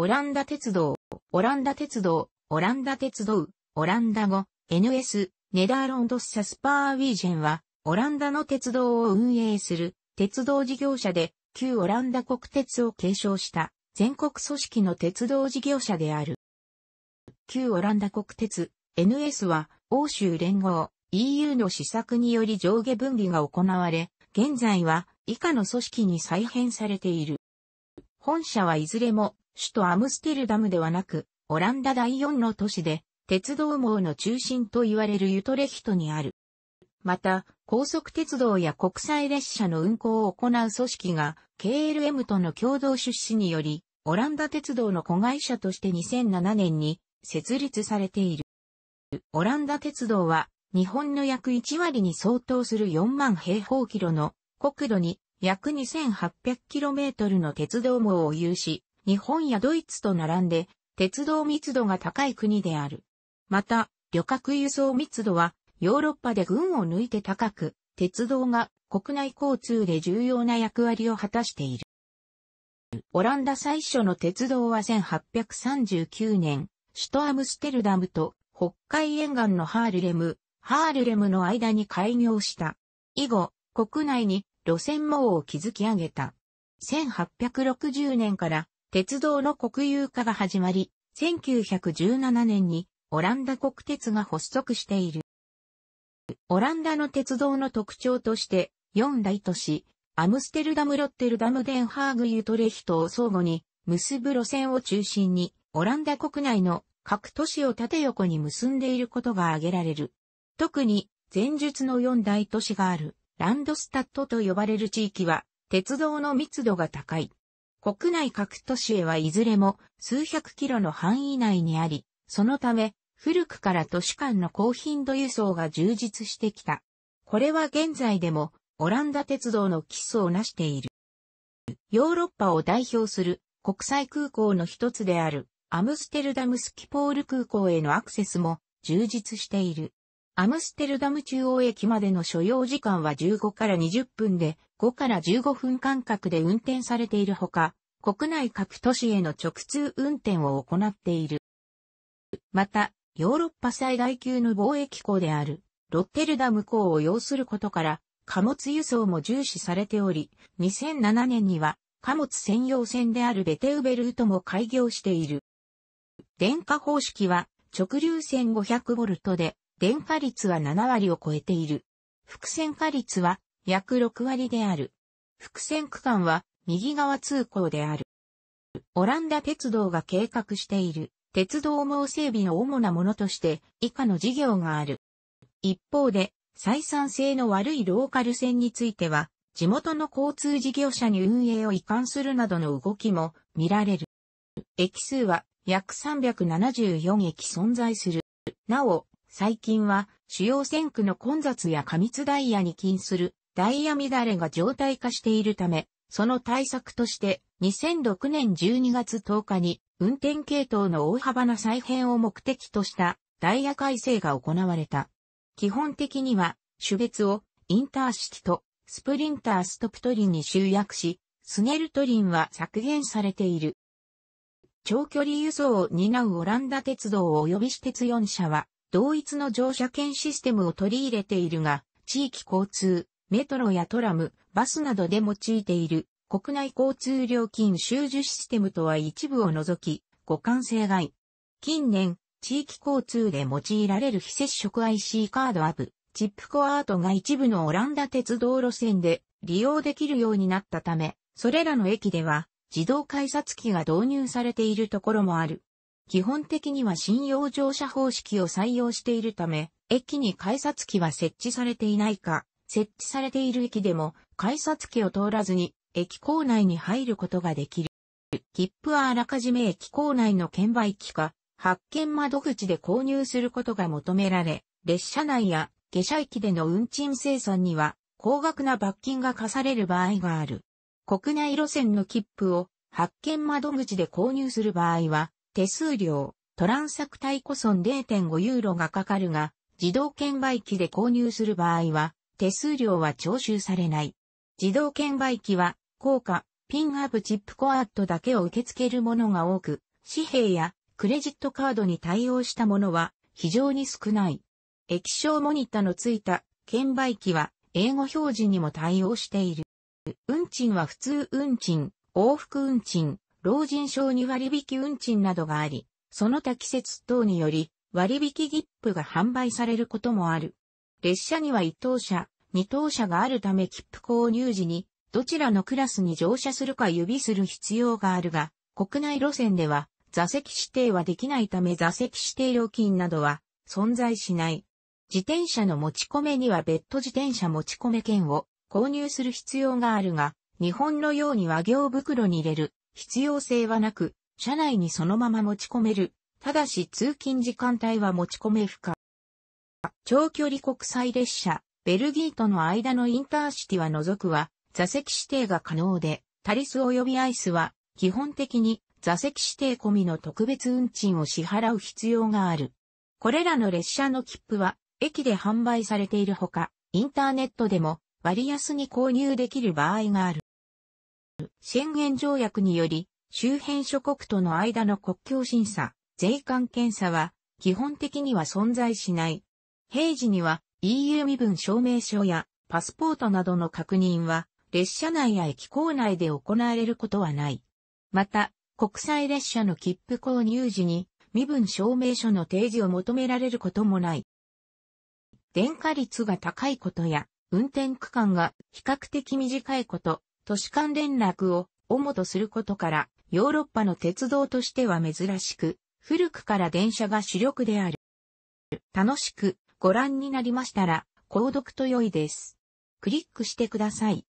オランダ鉄道、オランダ鉄道、オランダ鉄道、オランダ語、NS、ネダーロンドス・サスパーウィージェンは、オランダの鉄道を運営する鉄道事業者で、旧オランダ国鉄を継承した全国組織の鉄道事業者である。旧オランダ国鉄、NS は、欧州連合、EU の施策により上下分離が行われ、現在は以下の組織に再編されている。本社はいずれも首都アムステルダムではなく、オランダ第4の都市で、鉄道網の中心と言われるユトレヒトにある。また、高速鉄道や国際列車の運行を行う組織が、KLM との共同出資により、オランダ鉄道の子会社として2007年に設立されている。オランダ鉄道は、日本の約1割に相当する4万平方キロの国土に約 2800km の鉄道網を有し、日本やドイツと並んで、鉄道密度が高い国である。また、旅客輸送密度は、ヨーロッパで群を抜いて高く、鉄道が国内交通で重要な役割を果たしている。オランダ最初の鉄道は1839年、首都アムステルダムと北海沿岸のハールレム、ハールレムの間に開業した。以後、国内に路線網を築き上げた。1860年から鉄道の国有化が始まり、1917年にオランダ国鉄が発足している。オランダの鉄道の特徴として、四大都市、アムステルダム・ロッテルダム・デンハーグ・ユトレヒトを相互に結ぶ路線を中心に、オランダ国内の各都市を縦横に結んでいることが挙げられる。特に、前述の四大都市がある、ランドスタットと呼ばれる地域は、鉄道の密度が高い。国内各都市へはいずれも数百キロの範囲内にあり、そのため古くから都市間の高頻度輸送が充実してきた。これは現在でもオランダ鉄道の基礎を成している。ヨーロッパを代表する国際空港の一つであるアムステルダムスキポール空港へのアクセスも充実している。アムステルダム中央駅までの所要時間は15から20分で、5から15分間隔で運転されているほか、国内各都市への直通運転を行っている。また、ヨーロッパ最大級の貿易港である、ロッテルダム港を要することから、貨物輸送も重視されており、2007年には、貨物専用船であるベテウベルートも開業している。電化方式は、直流線500ボルトで、電化率は7割を超えている。伏線化率は約6割である。伏線区間は右側通行である。オランダ鉄道が計画している鉄道網整備の主なものとして以下の事業がある。一方で採算性の悪いローカル線については地元の交通事業者に運営を移管するなどの動きも見られる。駅数は約374駅存在する。なお、最近は主要線区の混雑や過密ダイヤに近するダイヤ乱れが常態化しているため、その対策として2006年12月10日に運転系統の大幅な再編を目的としたダイヤ改正が行われた。基本的には種別をインターシティとスプリンターストプトリンに集約し、スネルトリンは削減されている。長距離輸送を担うオランダ鉄道及び私鉄4社は、同一の乗車券システムを取り入れているが、地域交通、メトロやトラム、バスなどで用いている国内交通料金収受システムとは一部を除き、互換性外。近年、地域交通で用いられる非接触 IC カードアブ、チップコアートが一部のオランダ鉄道路線で利用できるようになったため、それらの駅では自動改札機が導入されているところもある。基本的には信用乗車方式を採用しているため、駅に改札機は設置されていないか、設置されている駅でも改札機を通らずに駅構内に入ることができる。切符はあらかじめ駅構内の券売機か、発券窓口で購入することが求められ、列車内や下車駅での運賃生産には高額な罰金が課される場合がある。国内路線の切符を発券窓口で購入する場合は、手数料、トランサクタイコソン0.5ユーロがかかるが、自動券売機で購入する場合は、手数料は徴収されない。自動券売機は、効果、ピンアップチップコアットだけを受け付けるものが多く、紙幣やクレジットカードに対応したものは非常に少ない。液晶モニタのついた券売機は英語表示にも対応している。運賃は普通運賃、往復運賃、老人証に割引運賃などがあり、その他季節等により割引切符が販売されることもある。列車には一等車、二等車があるため切符購入時にどちらのクラスに乗車するか指する必要があるが、国内路線では座席指定はできないため座席指定料金などは存在しない。自転車の持ち込めには別途自転車持ち込め券を購入する必要があるが、日本のようには行袋に入れる必要性はなく、車内にそのまま持ち込める。ただし通勤時間帯は持ち込め不可。長距離国際列車、ベルギーとの間のインターシティは除くは、座席指定が可能で、タリス及びアイスは、基本的に座席指定込みの特別運賃を支払う必要がある。これらの列車の切符は、駅で販売されているほか、インターネットでも割安に購入できる場合がある。宣言条約により、周辺諸国との間の国境審査、税関検査は、基本的には存在しない。平時には EU 身分証明書やパスポートなどの確認は、列車内や駅構内で行われることはない。また、国際列車の切符購入時に、身分証明書の提示を求められることもない。電化率が高いことや、運転区間が比較的短いこと、都市間連絡を主とすることから、ヨーロッパの鉄道としては珍しく、古くから電車が主力である。楽しくご覧になりましたら、購読と良いです。クリックしてください。